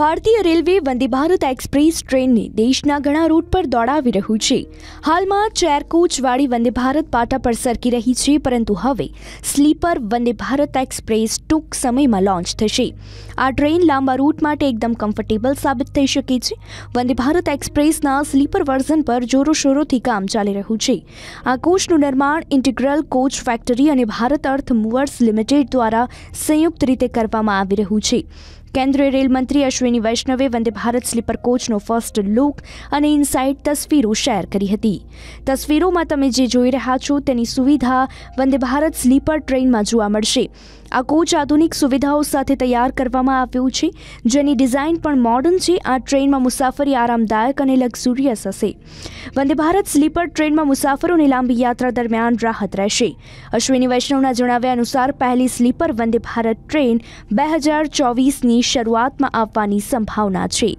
ભારતીય રેલવે વંદે ભારત એક્સપ્રેસ ટ્રેનને દેશના ઘણા રૂટ પર દોડાવી રહ્યું છે હાલમાં ચેર કોચવાળી વંદે ભારત પાટા પર સરકી રહી છે પરંતુ હવે સ્લીપર વંદે ભારત એક્સપ્રેસ ટૂંક સમયમાં લોન્ચ થશે આ ટ્રેન લાંબા રૂટ માટે એકદમ કમ્ફર્ટેબલ સાબિત થઈ શકે છે વંદે ભારત એક્સપ્રેસના સ્લીપર વર્ઝન પર જોરોશોરોથી કામ ચાલી રહ્યું છે આ કોચનું નિર્માણ ઇન્ટિગ્રલ કોચ ફેક્ટરી અને ભારત અર્થ મૂવર્સ લિમિટેડ દ્વારા સંયુક્ત રીતે કરવામાં આવી રહ્યું છે કેન્દ્રીય રેલમંત્રી અશ્વિની વૈષ્ણવે વંદે ભારત સ્લીપર કોચનો ફર્સ્ટ લુક અને ઇનસાઇડ તસવીરો શેર કરી હતી તસવીરોમાં તમે જે જોઈ રહ્યા છો તેની સુવિધા વંદે ભારત સ્લીપર ટ્રેનમાં જોવા મળશે આ કોચ આધુનિક સુવિધાઓ સાથે તૈયાર કરવામાં આવ્યું છે જેની ડિઝાઇન પણ મોડર્ન છે આ ટ્રેનમાં મુસાફરી આરામદાયક અને લક્ઝુરિયસ હશે વંદે ભારત સ્લીપર ટ્રેનમાં મુસાફરોની લાંબી યાત્રા દરમિયાન રાહત રહેશે અશ્વિની વૈષ્ણવના જણાવ્યા અનુસાર પહેલી સ્લીપર વંદે ભારત ટ્રેન બે હજાર ચોવીસની શરૂઆતમાં આવવાની સંભાવના છે